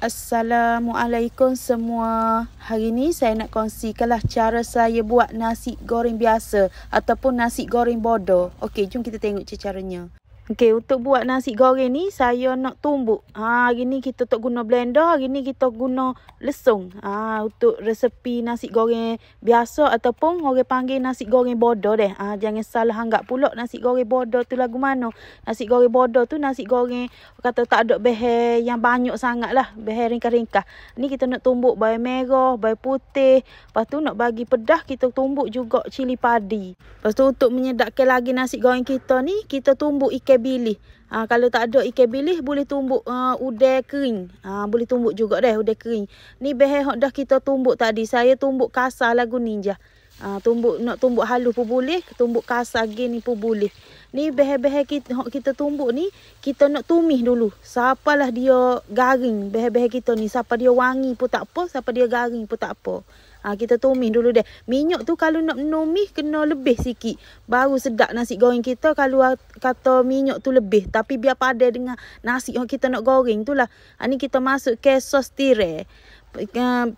Assalamualaikum semua. Hari ni saya nak kongsikanlah cara saya buat nasi goreng biasa ataupun nasi goreng bodoh. Okey, jom kita tengok cara caranya. Okey, untuk buat nasi goreng ni saya nak tumbuk. Ha hari ni kita tak guna blender, hari ni kita guna lesung. Ha untuk resepi nasi goreng biasa ataupun orang panggil nasi goreng bodoh deh. Ha jangan salah anggap pula nasi goreng bodoh tu lagu mana. Nasi goreng bodoh tu nasi goreng kata tak ada beher yang banyak sangat lah. beher ringkah-ringkah. Ni kita nak tumbuk bawang merah, bawang putih. Lepas tu nak bagi pedas kita tumbuk juga cili padi. Lepas tu untuk menyedapkan lagi nasi goreng kita ni, kita tumbuk ikan bilis. Ha, ah, kalau tak ada ikan bilih, boleh tumbuk uh, ah, udang kering. Ha, boleh tumbuk juga deh udang kering. Ni behe dah kita tumbuk tadi. Saya tumbuk kasar lagu ninja. Ha, tumbuk nak tumbuk halus pun boleh, tumbuk kasar gini pun boleh. Ni beha-beha kita, kita tumbuk ni, kita nak tumis dulu. Siapalah dia garing beha-beha kita ni. Siapa dia wangi pun tak apa, siapa dia garing pun tak apa. Ha, kita tumis dulu deh. Minyak tu kalau nak numis kena lebih sikit. Baru sedap nasi goreng kita kalau kata minyak tu lebih. Tapi biar pada dengan nasi yang kita nak goreng itulah. lah. Ha, ni kita masuk ke sos tirai.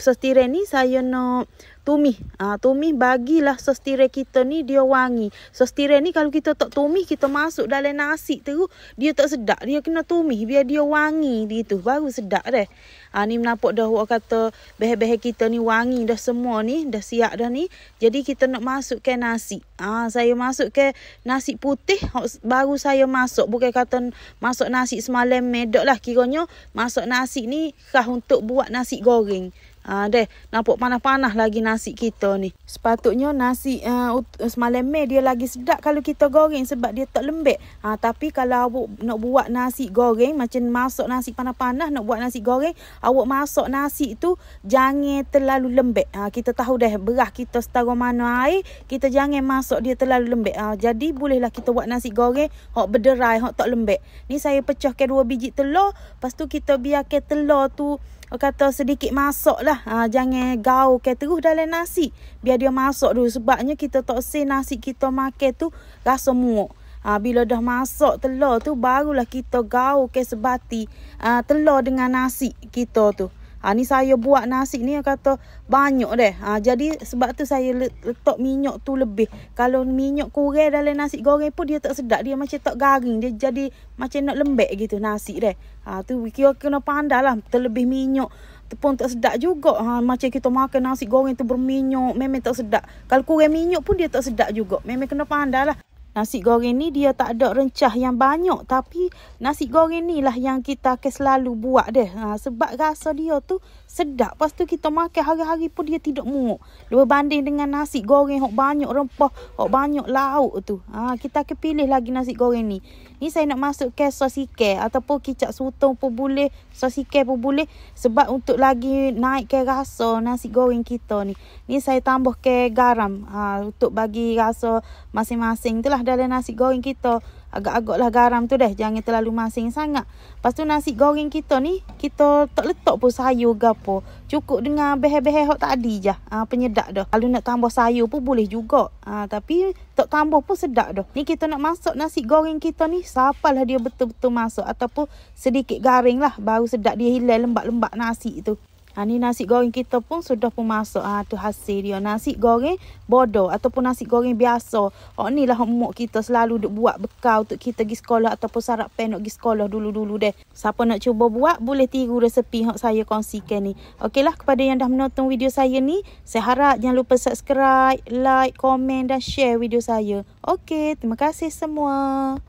sos tirai ni saya nak tumis. Ha, ah, tumis bagilah sos tirai kita ni dia wangi. Sos tirai ni kalau kita tak tumis kita masuk dalam nasi tu dia tak sedap. Dia kena tumis biar dia wangi gitu. Baru sedap deh. Ha, ah, ni menampak dah orang kata behe-behe kita ni wangi dah semua ni. Dah siap dah ni. Jadi kita nak masuk ke nasi. Ha, saya masuk ke nasi putih baru saya masuk. Bukan kata masuk nasi semalam medok lah. Kiranya masuk nasi ni khas untuk buat nasi goreng. Ha, deh, nampak panah-panah lagi nasi kita ni. Sepatutnya nasi uh, semalam meh dia lagi sedap kalau kita goreng sebab dia tak lembek. Ha, tapi kalau awak nak buat nasi goreng, macam masuk nasi panah-panah nak buat nasi goreng, awak masuk nasi tu jangan terlalu lembek. Ha, kita tahu deh berah kita setara mana air, kita jangan masuk dia terlalu lembek. Ha, jadi bolehlah kita buat nasi goreng, hok berderai, hok tak lembek. Ni saya pecahkan dua biji telur, lepas tu kita biarkan telur tu, kata sedikit masuk lah lah. Ha, jangan gaul ke terus dalam nasi. Biar dia masuk dulu. Sebabnya kita tak sen nasi kita makan tu rasa muak. Ha, bila dah masuk telur tu barulah kita gaul ke sebati ha, telur dengan nasi kita tu. Ha, ni saya buat nasi ni kata banyak deh. Ha, jadi sebab tu saya letak minyak tu lebih. Kalau minyak kurang dalam nasi goreng pun dia tak sedap. Dia macam tak garing. Dia jadi macam nak lembek gitu nasi deh. Ha, tu kira kena pandai lah. terlebih minyak pun tak sedap juga ha macam kita makan nasi goreng tu berminyak memang tak sedap kalau kurang minyak pun dia tak sedap juga memang kena lah? Nasi goreng ni dia tak ada rencah yang banyak tapi nasi goreng ni lah yang kita akan selalu buat deh. Ha, sebab rasa dia tu sedap. Lepas tu kita makan hari-hari pun dia tidak muak. Lebih banding dengan nasi goreng yang banyak rempah, yang banyak lauk tu. Ha, kita akan pilih lagi nasi goreng ni. Ni saya nak masuk ke sos ikan ataupun kicap sutong pun boleh. Sos ikan pun boleh. Sebab untuk lagi naik ke rasa nasi goreng kita ni. Ni saya tambah ke garam ha, untuk bagi rasa masing-masing tu lah dalam nasi goreng kita. Agak-agaklah garam tu deh. Jangan terlalu masing sangat. Lepas tu nasi goreng kita ni. Kita tak letak pun sayur ke apa. Cukup dengan behe-behe hot tadi je. Ha, ah, penyedap dah. Kalau nak tambah sayur pun boleh juga. Ha, tapi tak tambah pun sedap dah. Ni kita nak masuk nasi goreng kita ni. Sapalah dia betul-betul masuk. Ataupun sedikit garing lah. Baru sedap dia hilang lembak-lembak nasi tu. Ha, ni nasi goreng kita pun sudah pun masuk. Ha, tu hasil dia. Nasi goreng bodoh ataupun nasi goreng biasa. Oh, ni lah umur kita selalu duk buat bekal untuk kita pergi sekolah ataupun sarap pen nak pergi sekolah dulu-dulu deh. Siapa nak cuba buat, boleh tiru resepi yang saya kongsikan ni. okey lah kepada yang dah menonton video saya ni, saya harap jangan lupa subscribe, like, komen dan share video saya. Okey, terima kasih semua.